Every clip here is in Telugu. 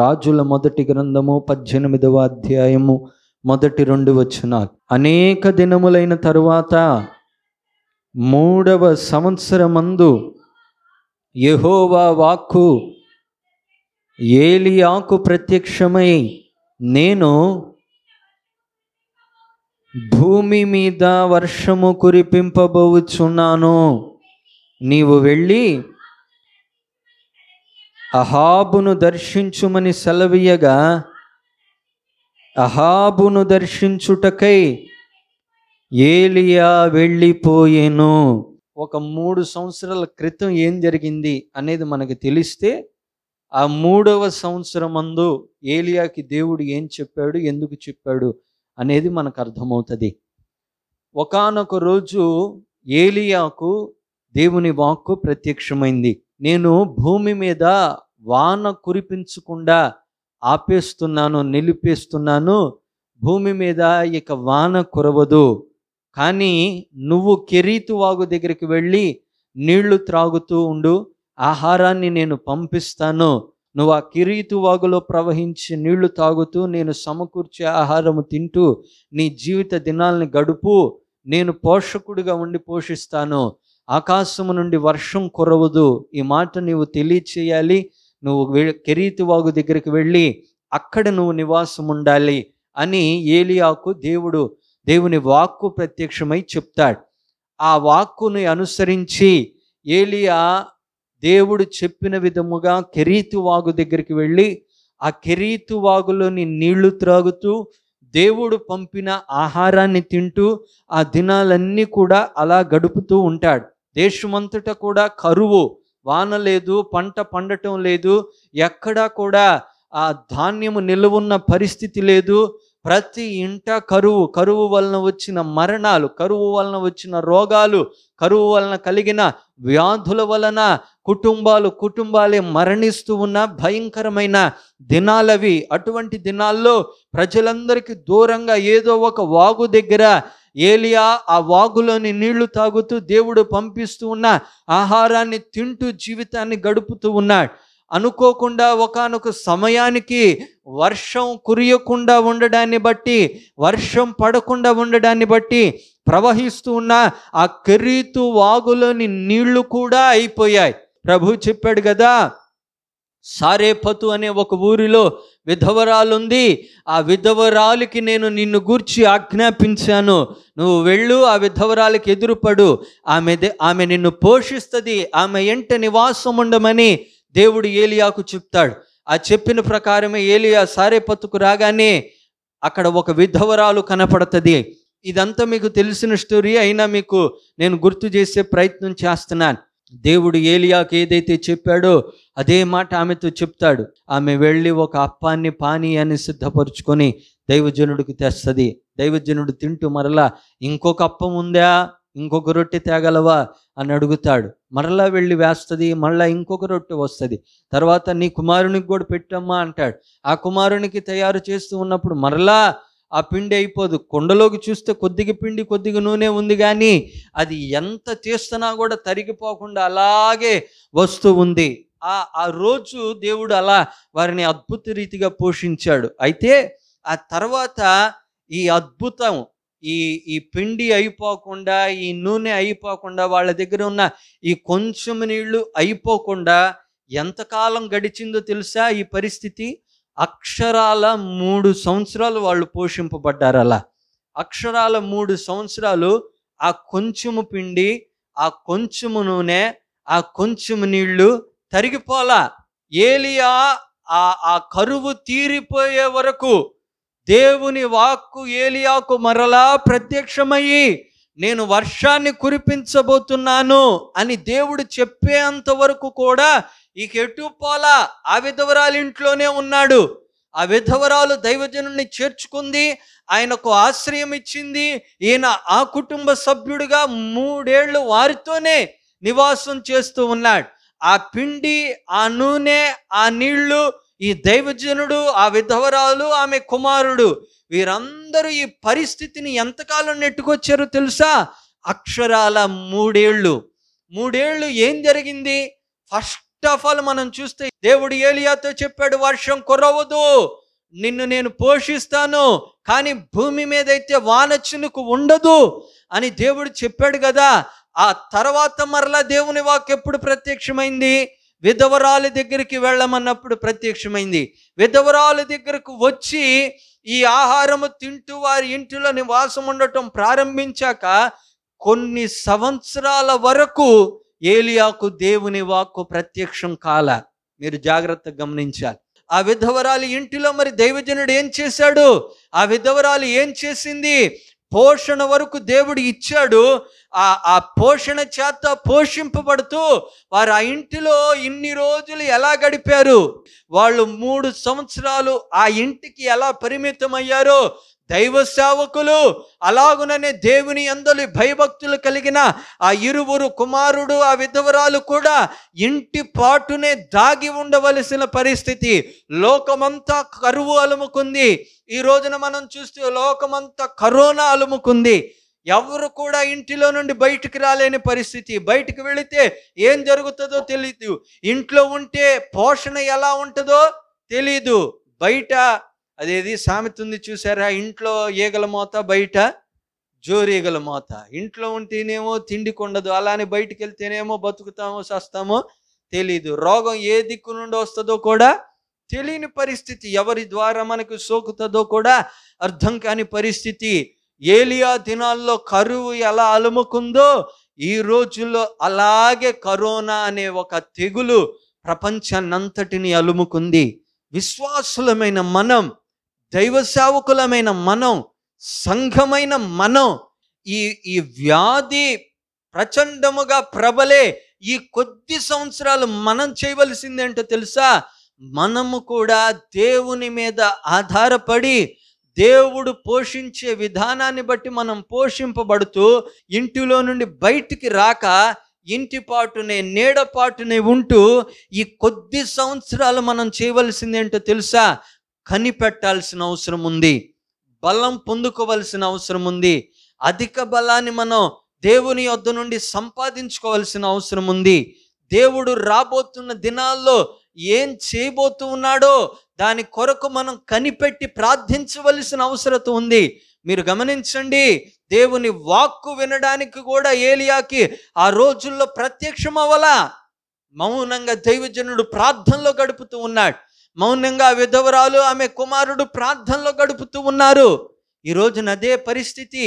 రాజుల మొదటి గ్రంథము పద్దెనిమిదవ అధ్యాయము మొదటి రెండు వచనాలు అనేక దినములైన తరువాత మూడవ సంవత్సరమందు యహోవా వాక్కు ఏలియాకు ప్రత్యక్షమై నేను భూమి మీద వర్షము కురిపింపబోచున్నాను నీవు వెళ్ళి అహాబును దర్శించుమని సెలవీయగా అహాబును దర్శించుటకై ఏలియా వెళ్ళిపోయేను ఒక మూడు సంవత్సరాల క్రితం ఏం జరిగింది అనేది మనకు తెలిస్తే ఆ మూడవ సంవత్సరం అందు ఏలియాకి దేవుడు ఏం చెప్పాడు ఎందుకు చెప్పాడు అనేది మనకు అర్థమవుతుంది ఒకనొక రోజు ఏలియాకు దేవుని వాక్కు ప్రత్యక్షమైంది నేను భూమి మీద వాన కురిపించకుండా ఆపేస్తున్నాను నిలిపేస్తున్నాను భూమి మీద ఇక వాన కురవదు కానీ నువ్వు కెరీతు వాగు దగ్గరికి వెళ్ళి నీళ్లు త్రాగుతూ ఉండు ఆహారాన్ని నేను పంపిస్తాను నువ్వు ఆ కిరీతు వాగులో ప్రవహించి నీళ్లు తాగుతూ నేను సమకూర్చే ఆహారము తింటూ నీ జీవిత దినాల్ని గడుపు నేను పోషకుడిగా ఉండి పోషిస్తాను ఆకాశము నుండి వర్షం కురవదు ఈ మాట నీవు తెలియచేయాలి నువ్వు కెరీతి వాగు దగ్గరికి వెళ్ళి అక్కడ నువ్వు నివాసం ఉండాలి అని ఏలియాకు దేవుడు దేవుని వాక్కు ప్రత్యక్షమై చెప్తాడు ఆ వాక్కుని అనుసరించి ఏలియా దేవుడు చెప్పిన విధముగా కెరీతు వాగు దగ్గరికి వెళ్ళి ఆ కెరీతు వాగులోని నీళ్లు త్రాగుతూ దేవుడు పంపిన ఆహారాన్ని తింటూ ఆ దినాలన్నీ కూడా అలా గడుపుతూ ఉంటాడు దేశమంతటా కూడా కరువు వాన లేదు పంట పండటం లేదు ఎక్కడా కూడా ఆ ధాన్యము నిలువున్న పరిస్థితి లేదు ప్రతి ఇంట కరువు కరువు వలన వచ్చిన మరణాలు కరువు వలన వచ్చిన రోగాలు కరువు వలన కలిగిన వ్యాధుల వలన కుటుంబాలు కుటుంబాలే మరణిస్తూ ఉన్న భయంకరమైన దినాలవి అటువంటి దినాల్లో ప్రజలందరికీ దూరంగా ఏదో ఒక వాగు దగ్గర ఏలియా ఆ వాగులోని నీళ్లు తాగుతూ దేవుడు పంపిస్తూ ఉన్న ఆహారాన్ని తింటూ జీవితాన్ని గడుపుతూ ఉన్నాడు అనుకోకుండా ఒకనొక సమయానికి వర్షం కురియకుండా ఉండడాన్ని బట్టి వర్షం పడకుండా ఉండడాన్ని బట్టి ప్రవహిస్తూ ఉన్న ఆ కెరీతు వాగులోని నీళ్లు కూడా అయిపోయాయి ప్రభు చెప్పాడు కదా సారేపతు అనే ఒక ఊరిలో విధవరాలుంది ఆ విధవరాలికి నేను నిన్ను గూర్చి ఆజ్ఞాపించాను నువ్వు వెళ్ళు ఆ విధవరాలికి ఎదురుపడు ఆమె ఆమె నిన్ను పోషిస్తుంది ఆమె ఎంట నివాసం ఉండమని దేవుడు ఏలియాకు చెప్తాడు ఆ చెప్పిన ప్రకారమే ఏలియా సారే పత్తుకు రాగానే అక్కడ ఒక విధవరాలు కనపడుతుంది ఇదంతా మీకు తెలిసిన స్టోరీ అయినా మీకు నేను గుర్తు చేసే ప్రయత్నం చేస్తున్నాను దేవుడు ఏలియాకి ఏదైతే చెప్పాడో అదే మాట ఆమెతో చెప్తాడు ఆమె వెళ్ళి ఒక అప్పాన్ని పానీయాన్ని సిద్ధపరుచుకొని దైవజనుడికి తెస్తుంది దైవజనుడు తింటూ మరలా ఇంకొక అప్పం ఉందా ఇంకొక రొట్టె తేగలవా అని అడుగుతాడు మరలా వెళ్ళి వేస్తుంది మరలా ఇంకొక రొట్టె వస్తుంది తర్వాత నీ కుమారునికి కూడా పెట్టమ్మా అంటాడు ఆ కుమారునికి తయారు చేస్తూ ఉన్నప్పుడు మరలా ఆ పిండి అయిపోదు కొండలోకి చూస్తే కొద్దిగా పిండి కొద్దిగా నూనె ఉంది కానీ అది ఎంత చేస్తున్నా కూడా తరిగిపోకుండా అలాగే వస్తూ ఉంది ఆ ఆ రోజు దేవుడు అలా వారిని అద్భుత రీతిగా పోషించాడు అయితే ఆ తర్వాత ఈ అద్భుతం ఈ ఈ పిండి అయిపోకుండా ఈ నూనె అయిపోకుండా వాళ్ళ దగ్గర ఉన్న ఈ కొంచెం నీళ్లు అయిపోకుండా ఎంతకాలం గడిచిందో తెలుసా ఈ పరిస్థితి అక్షరాల మూడు సంవత్సరాలు వాళ్ళు పోషింపబడ్డారు అలా అక్షరాల మూడు సంవత్సరాలు ఆ కొంచెము పిండి ఆ కొంచెము నూనె ఆ కొంచెము నీళ్లు తరిగిపోలా ఏలియా ఆ కరువు తీరిపోయే వరకు దేవుని వాక్కు ఏలియాకు మరలా ప్రత్యక్షమయ్యి నేను వర్షాన్ని కురిపించబోతున్నాను అని దేవుడు చెప్పేంత వరకు కూడా ఈ కెట్టుపోలా ఆ విధవరాలింట్లోనే ఉన్నాడు ఆ విధవరాలు దైవజనుని చేర్చుకుంది ఆయనకు ఆశ్రయం ఇచ్చింది ఈయన ఆ కుటుంబ సభ్యుడిగా మూడేళ్లు వారితోనే నివాసం చేస్తూ ఉన్నాడు ఆ పిండి ఆ నూనె ఆ నీళ్లు ఈ దైవజనుడు ఆ విధవరాలు ఆమె కుమారుడు వీరందరూ ఈ పరిస్థితిని ఎంతకాలం నెట్టుకొచ్చారో తెలుసా అక్షరాల మూడేళ్ళు మూడేళ్ళు ఏం జరిగింది ఫస్ట్ ఆఫ్ ఆల్ మనం చూస్తే దేవుడు ఏలియాతో చెప్పాడు వర్షం కురవదు నిన్ను నేను పోషిస్తాను కానీ భూమి మీద అయితే వానచ్చునుకు ఉండదు అని దేవుడు చెప్పాడు కదా ఆ తర్వాత మరలా దేవుని వాక్ ఎప్పుడు ప్రత్యక్షమైంది విధవరాలి దగ్గరికి వెళ్ళమన్నప్పుడు ప్రత్యక్షమైంది విధవరాలి దగ్గరకు వచ్చి ఈ ఆహారము తింటూ వారి ఇంటిలో నివాసం ఉండటం ప్రారంభించాక కొన్ని సంవత్సరాల వరకు ఏలియాకు దేవుని వాక్కు ప్రత్యక్షం కాల మీరు జాగ్రత్త గమనించాలి ఆ విధవరాలి ఇంటిలో మరి దైవజనుడు ఏం చేశాడు ఆ విధవరాలు ఏం చేసింది పోషణ వరకు దేవుడు ఇచ్చాడు ఆ ఆ పోషణ చేత పోషింపబడుతూ వారు ఆ ఇంటిలో ఇన్ని రోజులు ఎలా గడిపారు వాళ్ళు మూడు సంవత్సరాలు ఆ ఇంటికి ఎలా పరిమితం అయ్యారో దైవ సేవకులు అలాగుననే దేవుని అందరి భయభక్తులు కలిగిన ఆ ఇరువురు కుమారుడు ఆ విధవరాలు కూడా ఇంటి పాటునే దాగి ఉండవలసిన పరిస్థితి లోకమంతా కరువు అలుముకుంది ఈ రోజున మనం చూస్తే లోకమంతా కరోనా అలుముకుంది ఎవరు కూడా ఇంటిలో నుండి బయటికి రాలేని పరిస్థితి బయటికి వెళితే ఏం జరుగుతుందో తెలీదు ఇంట్లో ఉంటే పోషణ ఎలా ఉంటుందో తెలీదు బయట అదేది సామెత ఉంది చూసారా ఇంట్లో ఈగల మోత బయట జోరీగల మోత ఇంట్లో ఉంటేనేమో తిండి కొండదు అలానే బయటికి వెళ్తేనేమో బతుకుతామో చస్తామో తెలీదు రోగం ఏ దిక్కు నుండి వస్తుందో కూడా తెలియని పరిస్థితి ఎవరి ద్వారా మనకు సోకుతుందో కూడా అర్థం కాని పరిస్థితి ఏలియా దినాల్లో కరువు ఎలా అలుముకుందో ఈ రోజుల్లో అలాగే కరోనా అనే ఒక తెగులు ప్రపంచాన్నంతటిని అలుముకుంది విశ్వాసులమైన మనం దైవ సేవకులమైన మనం సంఘమైన మనం ఈ ఈ వ్యాధి ప్రచండముగా ప్రబలే ఈ కొద్ది సంవత్సరాలు మనం చేయవలసింది ఏంటో తెలుసా మనము కూడా దేవుని మీద ఆధారపడి దేవుడు పోషించే విధానాన్ని బట్టి మనం పోషింపబడుతూ ఇంటిలో నుండి బయటికి రాక ఇంటి పాటునే నీడపాటునే ఉంటూ ఈ కొద్ది సంవత్సరాలు మనం చేయవలసింది ఏంటో తెలుసా కనిపెట్టాల్సిన అవసరం ఉంది బలం పొందుకోవలసిన అవసరం ఉంది అధిక బలాన్ని మనం దేవుని యొద్ నుండి సంపాదించుకోవాల్సిన అవసరం ఉంది దేవుడు రాబోతున్న దినాల్లో ఏం చేయబోతూ ఉన్నాడో దాని కొరకు మనం కనిపెట్టి ప్రార్థించవలసిన అవసరత ఉంది మీరు గమనించండి దేవుని వాక్కు వినడానికి కూడా ఏలియాకి ఆ రోజుల్లో ప్రత్యక్షం అవ్వలా మౌనంగా దైవజనుడు ప్రార్థనలో గడుపుతూ ఉన్నాడు మౌనంగా విధవరాలు ఆమె కుమారుడు ప్రార్థనలో గడుపుతూ ఉన్నారు ఈ రోజున అదే పరిస్థితి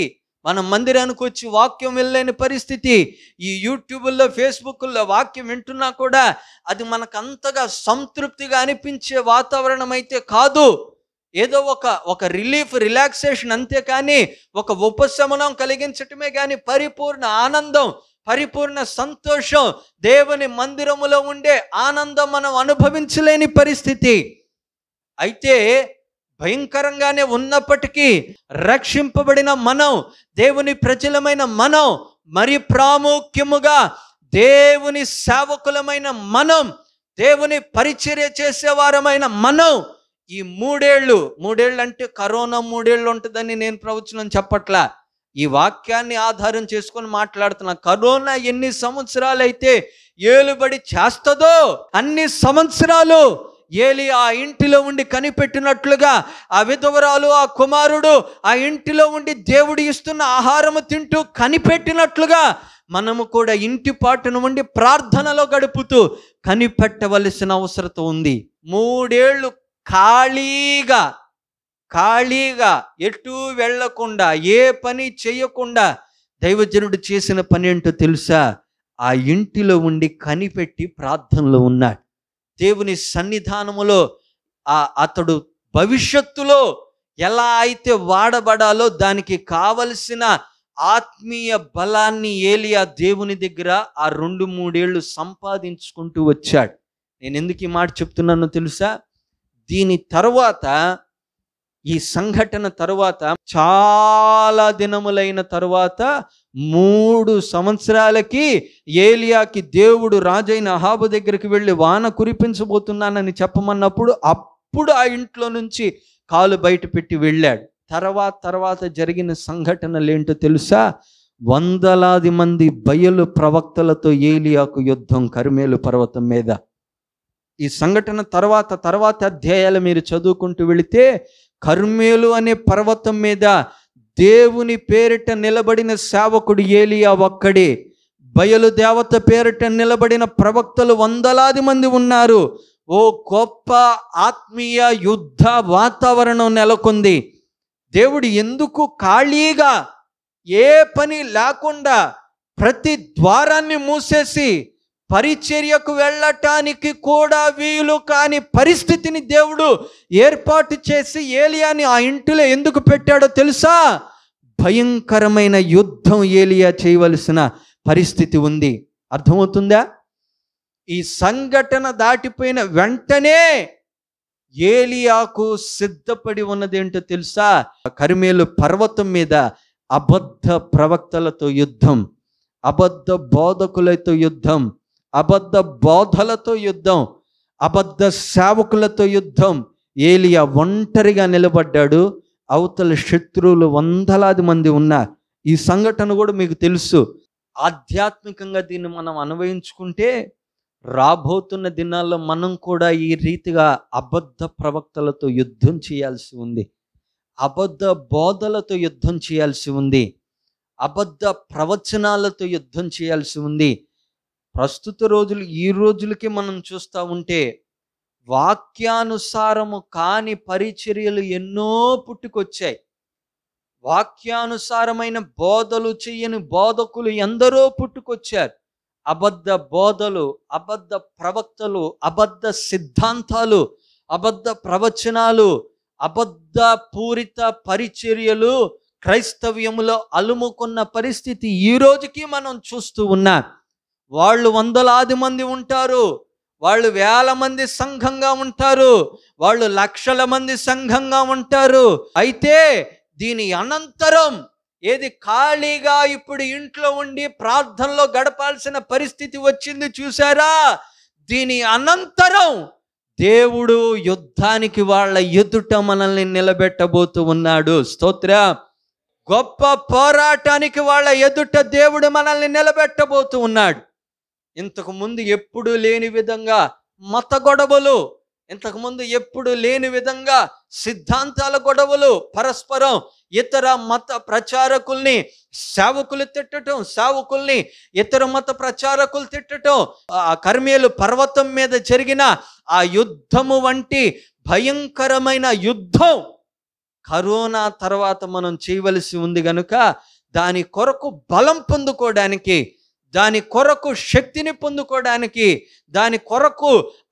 మనం మందిరానికి వచ్చి వాక్యం వెళ్ళలేని పరిస్థితి ఈ యూట్యూబుల్లో ఫేస్బుక్లో వాక్యం వింటున్నా కూడా అది మనకు అంతగా సంతృప్తిగా అనిపించే వాతావరణం అయితే కాదు ఏదో ఒక ఒక రిలీఫ్ రిలాక్సేషన్ అంతే కానీ ఒక ఉపశమనం కలిగించటమే కానీ పరిపూర్ణ ఆనందం పరిపూర్ణ సంతోషం దేవుని మందిరములో ఉండే ఆనందం మనం అనుభవించలేని పరిస్థితి అయితే భయంకరంగానే ఉన్నప్పటికీ రక్షింపబడిన మనం దేవుని ప్రజలమైన మనం మరి ప్రాముఖ్యముగా దేవుని సేవకులమైన మనం దేవుని పరిచర్య చేసేవారమైన మనం ఈ మూడేళ్ళు మూడేళ్ళు అంటే కరోనా మూడేళ్ళు ఉంటుందని నేను ప్రవచనం చెప్పట్లా ఈ వాక్యాన్ని ఆధారం చేసుకొని మాట్లాడుతున్నా కరోనా ఎన్ని సంవత్సరాలైతే ఏలుబడి చేస్తుందో అన్ని సంవత్సరాలు ఏలి ఆ ఇంటిలో ఉండి కనిపెట్టినట్లుగా ఆ విధవరాలు ఆ కుమారుడు ఆ ఇంటిలో ఉండి దేవుడు ఇస్తున్న ఆహారము తింటూ కనిపెట్టినట్లుగా మనము కూడా ఇంటి పాటును ఉండి ప్రార్థనలో గడుపుతూ కనిపెట్టవలసిన అవసరత ఉంది మూడేళ్లు ఖాళీగా ఖాళీగా ఎటు వెళ్లకుండా ఏ పని చేయకుండా దైవజనుడు చేసిన పని ఏంటో తెలుసా ఆ ఇంటిలో ఉండి కనిపెట్టి ప్రార్థనలో ఉన్నాడు దేవుని సన్నిధానములో ఆ అతడు భవిష్యత్తులో ఎలా అయితే వాడబడాలో దానికి కావలసిన ఆత్మీయ బలాన్ని ఏలియా దేవుని దగ్గర ఆ రెండు మూడేళ్లు సంపాదించుకుంటూ వచ్చాడు నేను ఎందుకు ఈ మాట చెప్తున్నానో తెలుసా దీని తర్వాత ఈ సంఘటన తరువాత చాలా దినములైన తరువాత మూడు సంవత్సరాలకి ఏలియాకి దేవుడు రాజైన అహాబు దగ్గరికి వెళ్ళి వాన కురిపించబోతున్నానని చెప్పమన్నప్పుడు అప్పుడు ఆ ఇంట్లో నుంచి కాలు బయట పెట్టి వెళ్ళాడు తర్వాత తర్వాత జరిగిన సంఘటనలు ఏంటో తెలుసా వందలాది మంది బయలు ప్రవక్తలతో ఏలియాకు యుద్ధం కరిమేలు పర్వతం మీద ఈ సంఘటన తర్వాత తర్వాత అధ్యాయాలు మీరు చదువుకుంటూ వెళితే కర్మేలు అనే పర్వతం మీద దేవుని పేరిట నిలబడిన సేవకుడు ఏలియా ఒక్కడే బయలు దేవత పేరిట నిలబడిన ప్రవక్తలు వందలాది మంది ఉన్నారు ఓ గొప్ప ఆత్మీయ యుద్ధ వాతావరణం నెలకొంది దేవుడు ఎందుకు ఖాళీగా ఏ పని లేకుండా ప్రతి ద్వారాన్ని మూసేసి పరిచర్యకు వెళ్ళటానికి కూడా వీలు కాని పరిస్థితిని దేవుడు ఏర్పాటు చేసి ఏలియాని ఆ ఇంటిలో ఎందుకు పెట్టాడో తెలుసా భయంకరమైన యుద్ధం ఏలియా చేయవలసిన పరిస్థితి ఉంది అర్థమవుతుందా ఈ సంఘటన దాటిపోయిన వెంటనే ఏలియాకు సిద్ధపడి ఉన్నదేంటో తెలుసా కరిమేలు పర్వతం మీద అబద్ధ ప్రవక్తలతో యుద్ధం అబద్ధ బోధకులతో యుద్ధం అబద్ధ బోధలతో యుద్ధం అబద్ధ సేవకులతో యుద్ధం ఏలియా ఒంటరిగా నిలబడ్డాడు అవతల శత్రువులు వందలాది మంది ఉన్న ఈ సంఘటన కూడా మీకు తెలుసు ఆధ్యాత్మికంగా దీన్ని మనం అనువయించుకుంటే రాబోతున్న దినాల్లో మనం కూడా ఈ రీతిగా అబద్ధ ప్రవక్తలతో యుద్ధం చేయాల్సి ఉంది అబద్ధ బోధలతో యుద్ధం చేయాల్సి ఉంది అబద్ధ ప్రవచనాలతో యుద్ధం చేయాల్సి ఉంది ప్రస్తుత రోజులు ఈ రోజులకి మనం చూస్తూ ఉంటే వాక్యానుసారము కాని పరిచర్యలు ఎన్నో పుట్టుకొచ్చాయి వాక్యానుసారమైన బోధలు చేయని బోధకులు ఎందరో పుట్టుకొచ్చారు అబద్ధ బోధలు అబద్ధ ప్రవక్తలు అబద్ధ సిద్ధాంతాలు అబద్ధ ప్రవచనాలు అబద్ధ పూరిత పరిచర్యలు క్రైస్తవ్యములో అలుముకున్న పరిస్థితి ఈ రోజుకి మనం చూస్తూ ఉన్నాం వాళ్ళు వందలాది మంది ఉంటారు వాళ్ళు వేల మంది సంఘంగా ఉంటారు వాళ్ళు లక్షల మంది సంఘంగా ఉంటారు అయితే దీని అనంతరం ఏది ఖాళీగా ఇప్పుడు ఇంట్లో ఉండి ప్రార్థనలో గడపాల్సిన పరిస్థితి వచ్చింది చూసారా దీని అనంతరం దేవుడు యుద్ధానికి వాళ్ళ ఎదుట మనల్ని నిలబెట్టబోతూ ఉన్నాడు స్తోత్ర గొప్ప పోరాటానికి వాళ్ళ ఎదుట దేవుడు మనల్ని నిలబెట్టబోతూ ఉన్నాడు ఇంతకుముందు ఎప్పుడూ లేని విధంగా మత గొడవలు ఇంతకుముందు ఎప్పుడు లేని విధంగా సిద్ధాంతాల గొడవలు పరస్పరం ఇతర మత ప్రచారకుల్ని సేవకులు తిట్టడం సేవకుల్ని ఇతర మత ప్రచారకులు తిట్టడం ఆ కర్మేలు పర్వతం మీద జరిగిన ఆ యుద్ధము వంటి భయంకరమైన యుద్ధం కరోనా తర్వాత మనం చేయవలసి ఉంది కనుక దాని కొరకు బలం పొందుకోవడానికి దాని కొరకు శక్తిని పొందుకోవడానికి దాని కొరకు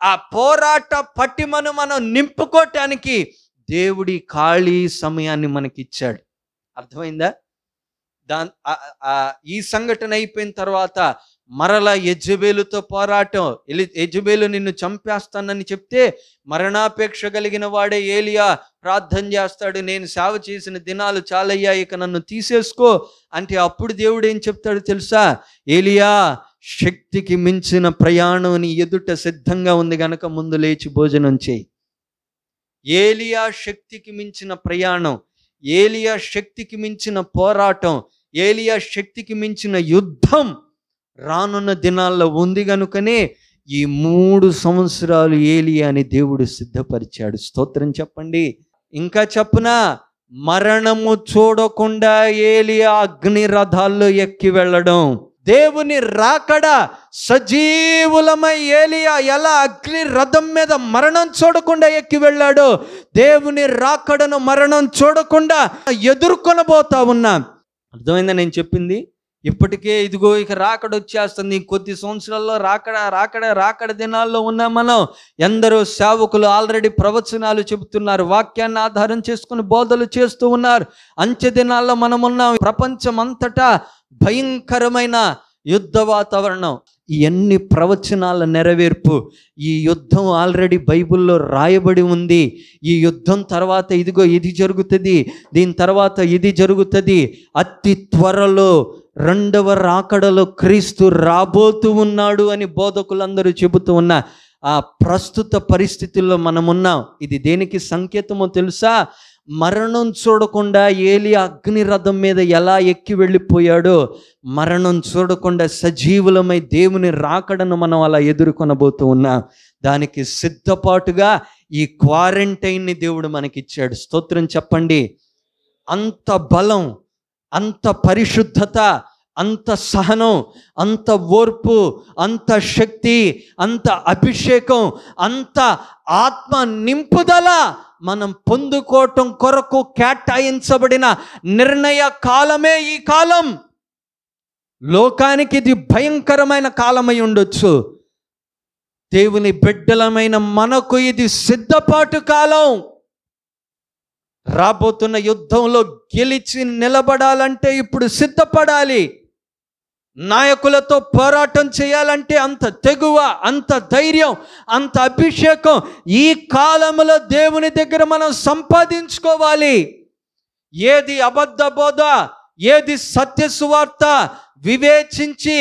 ఆ పోరాట పట్టిమను మనం నింపుకోవటానికి దేవుడి ఖాళీ సమయాన్ని మనకిచ్చాడు అర్థమైందా దా ఈ సంఘటన అయిపోయిన తర్వాత మరల యజ్జబేలుతో పోరాటం ఎలి యజ్జబేలు నిన్ను చంపేస్తానని చెప్తే మరణాపేక్ష కలిగిన వాడే ఏలియా ప్రార్థన చేస్తాడు నేను సేవ చేసిన దినాలు చాలయ్యా ఇక నన్ను తీసేసుకో అంటే అప్పుడు దేవుడు ఏం చెప్తాడు తెలుసా ఏలియా శక్తికి మించిన ప్రయాణం నీ ఎదుట సిద్ధంగా ఉంది గనక ముందు లేచి భోజనం చేయి ఏలియా శక్తికి మించిన ప్రయాణం ఏలియా శక్తికి మించిన పోరాటం ఏలియా శక్తికి మించిన యుద్ధం రానున్న దినాల్లో ఉంది గనుకనే ఈ మూడు సంవత్సరాలు అని దేవుడు సిద్ధపరిచాడు స్తోత్రం చెప్పండి ఇంకా చెప్పున మరణము చూడకుండా ఏలి అగ్ని రథాల్లో ఎక్కి వెళ్ళడం దేవుని రాకడ సజీవులమై ఏలియా ఎలా అగ్ని రథం మీద మరణం చూడకుండా ఎక్కి వెళ్ళాడు దేవుని రాకడను మరణం చూడకుండా ఎదుర్కొనబోతా ఉన్నా అర్థమైందా నేను చెప్పింది ఇప్పటికే ఇదిగో ఇక రాకడ వచ్చేస్తుంది కొద్ది సంవత్సరాల్లో రాకడ రాకడ రాకడ దినాల్లో ఉన్నాం మనం ఎందరో సేవకులు ఆల్రెడీ ప్రవచనాలు చెబుతున్నారు వాక్యాన్ని ఆధారం చేసుకుని బోధలు చేస్తూ ఉన్నారు అంచె దినాల్లో మనం ఉన్నాం ప్రపంచమంతటా భయంకరమైన యుద్ధ వాతావరణం ఇవన్నీ ప్రవచనాల నెరవేర్పు ఈ యుద్ధం ఆల్రెడీ బైబిల్లో రాయబడి ఉంది ఈ యుద్ధం తర్వాత ఇదిగో ఇది జరుగుతుంది దీని తర్వాత ఇది జరుగుతుంది అతి త్వరలో రెండవ రాకడలో క్రీస్తు రాబోతూ ఉన్నాడు అని బోధకులందరూ చెబుతూ ఉన్న ఆ ప్రస్తుత పరిస్థితుల్లో మనమున్నాం ఇది దేనికి సంకేతమో తెలుసా మరణం చూడకుండా ఏలి అగ్ని రథం మీద ఎలా ఎక్కి వెళ్ళిపోయాడో మరణం చూడకుండా సజీవులమై దేవుని రాకడను మనం అలా ఎదుర్కొనబోతూ ఉన్నాం దానికి సిద్ధపాటుగా ఈ క్వారంటైన్ని దేవుడు మనకిచ్చాడు స్తోత్రం చెప్పండి అంత బలం అంత పరిశుద్ధత అంత సహనం అంత ఓర్పు అంత శక్తి అంత అభిషేకం అంత ఆత్మ నింపుదల మనం పొందుకోవటం కొరకు కేటాయించబడిన నిర్ణయ కాలమే ఈ కాలం లోకానికి ఇది భయంకరమైన కాలమై ఉండొచ్చు దేవుని బిడ్డలమైన మనకు ఇది సిద్ధపాటు కాలం రాబోతున్న యుద్ధంలో గెలిచి నిలబడాలంటే ఇప్పుడు సిద్ధపడాలి నాయకులతో పోరాటం చేయాలంటే అంత తెగువ అంత ధైర్యం అంత అభిషేకం ఈ కాలంలో దేవుని దగ్గర మనం సంపాదించుకోవాలి ఏది అబద్ధ బోధ ఏది సత్య సువార్త వివేచించి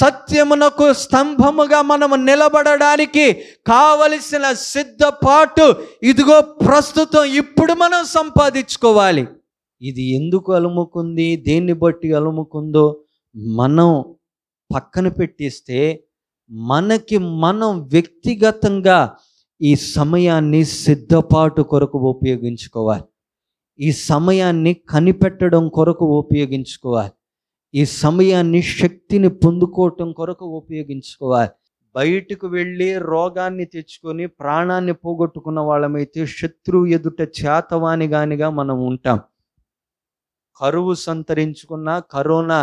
సత్యమునకు స్తంభముగా మనము నిలబడడానికి కావలసిన సిద్ధపాటు ఇదిగో ప్రస్తుతం ఇప్పుడు మనం సంపాదించుకోవాలి ఇది ఎందుకు అలుముకుంది దేన్ని బట్టి అలుముకుందో మనం పక్కన పెట్టేస్తే మనకి మనం వ్యక్తిగతంగా ఈ సమయాన్ని సిద్ధపాటు కొరకు ఉపయోగించుకోవాలి ఈ సమయాన్ని కనిపెట్టడం కొరకు ఉపయోగించుకోవాలి ఈ సమయాన్ని శక్తిని పొందుకోవటం కొరకు ఉపయోగించుకోవాలి బయటకు వెళ్ళి రోగాన్ని తెచ్చుకొని ప్రాణాన్ని పోగొట్టుకున్న వాళ్ళమైతే శత్రువు ఎదుట కానిగా మనం ఉంటాం కరువు సంతరించుకున్న కరోనా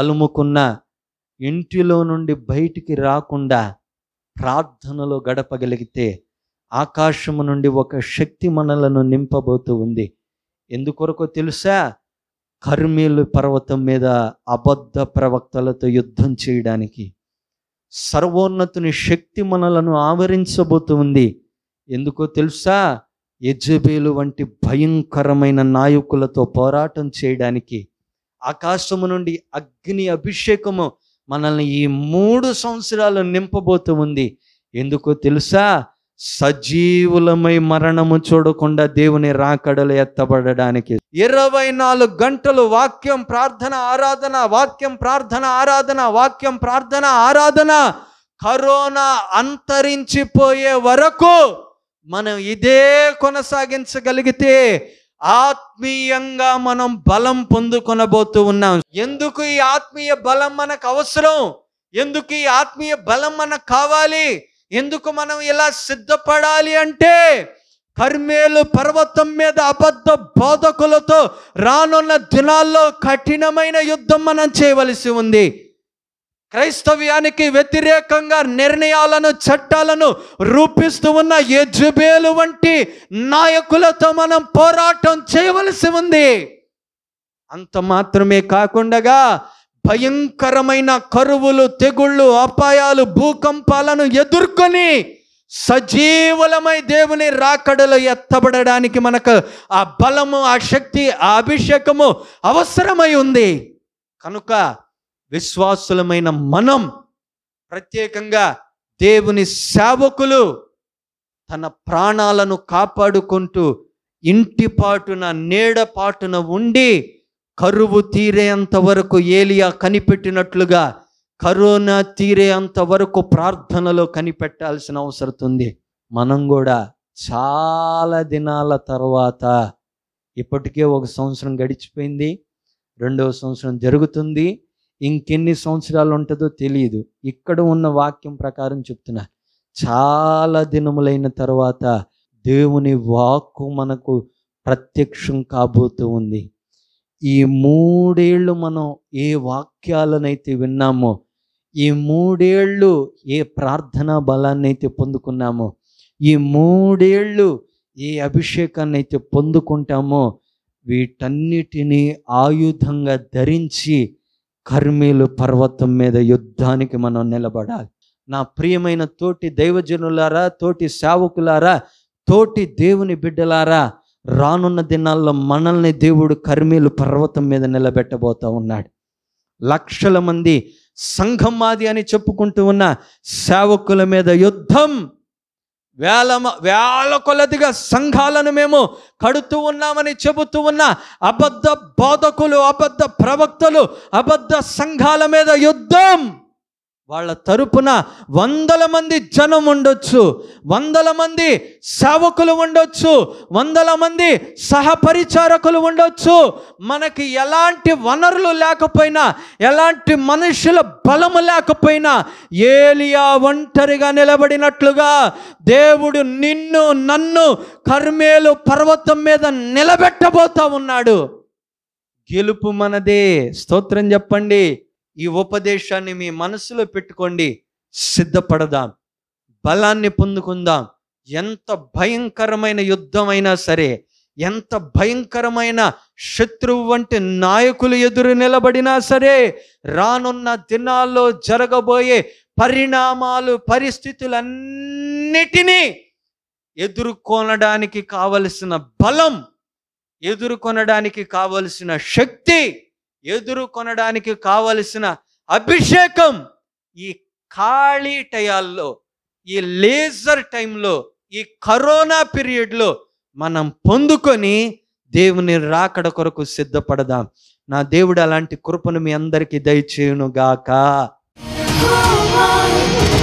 అలుముకున్న ఇంటిలో నుండి బయటికి రాకుండా ప్రార్థనలో గడపగలిగితే ఆకాశము నుండి ఒక శక్తి మనలను నింపబోతూ ఉంది ఎందుకొరకో తెలుసా కర్మీలు పర్వతం మీద అబద్ధ ప్రవక్తలతో యుద్ధం చేయడానికి సర్వోన్నతుని శక్తి మనలను ఆవరించబోతుంది ఎందుకో తెలుసా యజ్బేలు వంటి భయంకరమైన నాయకులతో పోరాటం చేయడానికి ఆకాశము నుండి అగ్ని అభిషేకము మనల్ని ఈ మూడు సంవత్సరాలు నింపబోతుంది ఎందుకో తెలుసా సజీవులమై మరణము చూడకుండా దేవుని రాకడలు ఎత్తబడడానికి ఇరవై నాలుగు గంటలు వాక్యం ప్రార్థన ఆరాధన వాక్యం ప్రార్థన ఆరాధన వాక్యం ప్రార్థన ఆరాధన కరోనా అంతరించిపోయే వరకు మనం ఇదే కొనసాగించగలిగితే ఆత్మీయంగా మనం బలం పొందుకొనబోతూ ఉన్నాం ఎందుకు ఈ ఆత్మీయ బలం మనకు అవసరం ఎందుకు ఈ ఆత్మీయ బలం మనకు కావాలి ఎందుకు మనం ఇలా సిద్ధపడాలి అంటే కర్మేలు పర్వతం మీద అబద్ధ బోధకులతో రానున్న దినాల్లో కఠినమైన యుద్ధం మనం చేయవలసి ఉంది క్రైస్తవ్యానికి వ్యతిరేకంగా నిర్ణయాలను చట్టాలను రూపిస్తూ ఉన్న యజుబేలు వంటి నాయకులతో మనం పోరాటం చేయవలసి ఉంది అంత మాత్రమే కాకుండా భయంకరమైన కరువులు తెగుళ్ళు అపాయాలు భూకంపాలను ఎదుర్కొని సజీవులమై దేవుని రాకడలు ఎత్తబడడానికి మనకు ఆ బలము ఆ శక్తి ఆ అభిషేకము అవసరమై ఉంది కనుక విశ్వాసులమైన మనం ప్రత్యేకంగా దేవుని సేవకులు తన ప్రాణాలను కాపాడుకుంటూ ఇంటిపాటున నీడపాటున ఉండి కరువు తీరేంత వరకు ఏలియా కనిపెట్టినట్లుగా కరోనా తీరేంత వరకు ప్రార్థనలో కనిపెట్టాల్సిన అవసరం ఉంది మనం కూడా చాలా దినాల తర్వాత ఇప్పటికే ఒక సంవత్సరం గడిచిపోయింది రెండవ సంవత్సరం జరుగుతుంది ఇంకెన్ని సంవత్సరాలు ఉంటుందో తెలియదు ఇక్కడ ఉన్న వాక్యం ప్రకారం చెప్తున్నా చాలా దినములైన తర్వాత దేవుని వాక్కు మనకు ప్రత్యక్షం కాబోతూ ఉంది ఈ మూడేళ్ళు మనం ఏ వాక్యాలనైతే విన్నామో ఈ మూడేళ్ళు ఏ ప్రార్థనా బలాన్ని అయితే పొందుకున్నామో ఈ మూడేళ్ళు ఏ అభిషేకాన్ని అయితే పొందుకుంటామో వీటన్నిటినీ ఆయుధంగా ధరించి కర్మీలు పర్వతం మీద యుద్ధానికి మనం నిలబడాలి నా ప్రియమైన తోటి దైవజనులారా తోటి సేవకులారా తోటి దేవుని బిడ్డలారా రానున్న దినాల్లో మనల్ని దేవుడు కర్మీలు పర్వతం మీద నిలబెట్టబోతూ ఉన్నాడు లక్షల మంది సంఘం మాది అని చెప్పుకుంటూ ఉన్న సేవకుల మీద యుద్ధం వేల వేల కొలదిగా సంఘాలను మేము కడుతూ ఉన్నామని చెబుతూ ఉన్న అబద్ధ బోధకులు అబద్ధ ప్రవక్తలు అబద్ధ సంఘాల మీద యుద్ధం వాళ్ళ తరపున వందల మంది జనం ఉండొచ్చు వందల మంది సేవకులు ఉండొచ్చు వందల మంది సహపరిచారకులు ఉండొచ్చు మనకి ఎలాంటి వనరులు లేకపోయినా ఎలాంటి మనుషుల బలము లేకపోయినా ఏలియా ఒంటరిగా నిలబడినట్లుగా దేవుడు నిన్ను నన్ను కర్మేలు పర్వతం మీద నిలబెట్టబోతా ఉన్నాడు గెలుపు మనదే స్తోత్రం చెప్పండి ఈ ఉపదేశాన్ని మీ మనసులో పెట్టుకోండి సిద్ధపడదాం బలాన్ని పొందుకుందాం ఎంత భయంకరమైన యుద్ధమైనా సరే ఎంత భయంకరమైన శత్రువు వంటి నాయకులు ఎదురు నిలబడినా సరే రానున్న దినాల్లో జరగబోయే పరిణామాలు పరిస్థితులన్నిటినీ ఎదుర్కొనడానికి కావలసిన బలం ఎదుర్కొనడానికి కావలసిన శక్తి ఎదుర్కొనడానికి కావలసిన అభిషేకం ఈ ఖాళీ టయాల్లో ఈ లేజర్ టైంలో ఈ కరోనా పీరియడ్లో మనం పొందుకొని దేవుని రాకడ కొరకు సిద్ధపడదాం నా దేవుడు అలాంటి కృపను మీ అందరికీ దయచేయునుగాక గాక